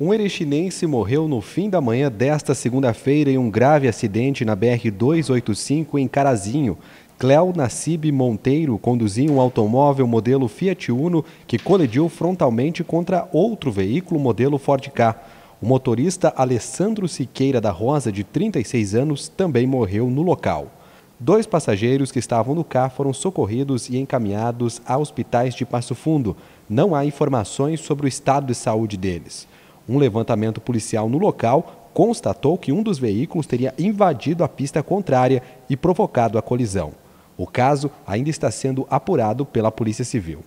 Um erechinense morreu no fim da manhã desta segunda-feira em um grave acidente na BR-285 em Carazinho. Cléo Nassib Monteiro conduzia um automóvel modelo Fiat Uno que colidiu frontalmente contra outro veículo modelo Ford Ka. O motorista Alessandro Siqueira da Rosa, de 36 anos, também morreu no local. Dois passageiros que estavam no carro foram socorridos e encaminhados a hospitais de Passo Fundo. Não há informações sobre o estado de saúde deles. Um levantamento policial no local constatou que um dos veículos teria invadido a pista contrária e provocado a colisão. O caso ainda está sendo apurado pela Polícia Civil.